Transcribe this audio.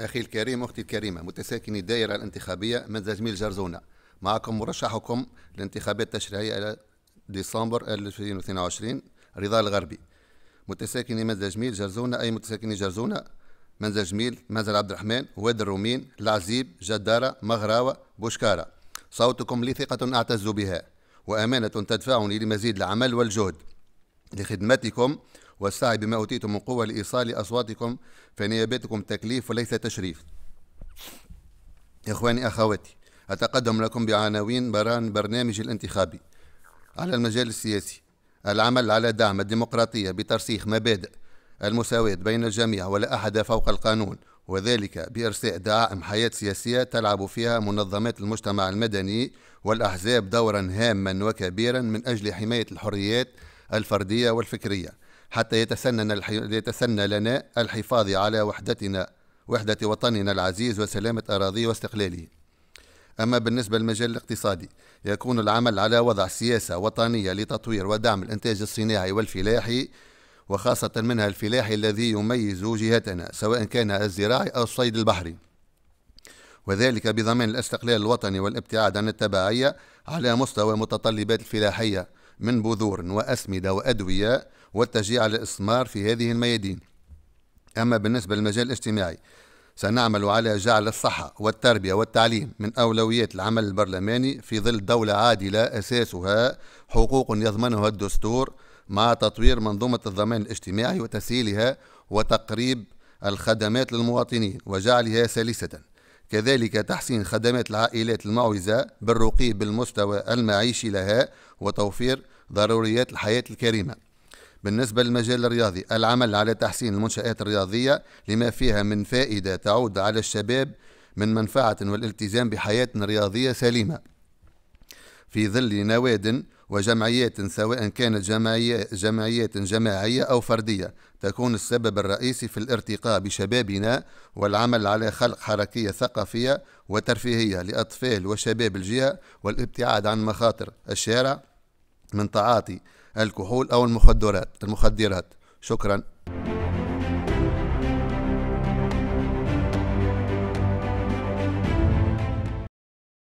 أخي الكريم أختي الكريمة متساكني الدائرة الانتخابية من جميل جرزونة معكم مرشحكم للانتخابات التشريعية إلى ديسمبر 2022 رضا الغربي متساكني من جميل جرزونة أي متساكني جرزونة من جميل منزل عبد الرحمن واد الرومين العزيب جدارة مغراوة بوشكارة صوتكم لي ثقة أعتز بها وأمانة تدفعني لمزيد العمل والجهد لخدمتكم والسعي بما أوتيتم من قوة لإيصال أصواتكم فنيابتكم تكليف وليس تشريف إخواني أخواتي أتقدم لكم بعناوين بران برنامج الانتخابي على المجال السياسي العمل على دعم الديمقراطية بترسيخ مبادئ المساواة بين الجميع ولا أحد فوق القانون وذلك بإرساء دعائم حياة سياسية تلعب فيها منظمات المجتمع المدني والأحزاب دورا هاما وكبيرا من أجل حماية الحريات الفردية والفكرية حتى يتسنن يتسنى لنا الحفاظ على وحدتنا وحدة وطننا العزيز وسلامة أراضيه واستقلاله أما بالنسبة للمجال الاقتصادي يكون العمل على وضع سياسة وطنية لتطوير ودعم الإنتاج الصناعي والفلاحي وخاصة منها الفلاحي الذي يميز جهتنا سواء كان الزراعي أو الصيد البحري وذلك بضمان الاستقلال الوطني والابتعاد عن التبعية على مستوى متطلبات الفلاحية من بذور وأسمدة وأدوية والتشجيع على الاستثمار في هذه الميادين أما بالنسبة للمجال الاجتماعي سنعمل على جعل الصحة والتربية والتعليم من أولويات العمل البرلماني في ظل دولة عادلة أساسها حقوق يضمنها الدستور مع تطوير منظومة الضمان الاجتماعي وتسهيلها وتقريب الخدمات للمواطنين وجعلها سلسة كذلك تحسين خدمات العائلات المعوزة بالرقي بالمستوى المعيشي لها وتوفير ضروريات الحياة الكريمة بالنسبة للمجال الرياضي العمل على تحسين المنشآت الرياضية لما فيها من فائدة تعود على الشباب من منفعة والالتزام بحياة رياضية سليمة في ظل نواد وجمعيات سواء كانت جمعيات جماعية أو فردية تكون السبب الرئيسي في الارتقاء بشبابنا والعمل على خلق حركية ثقافية وترفيهية لأطفال وشباب الجهة والابتعاد عن مخاطر الشارع من تعاطي الكحول أو المخدرات المخدرات شكرا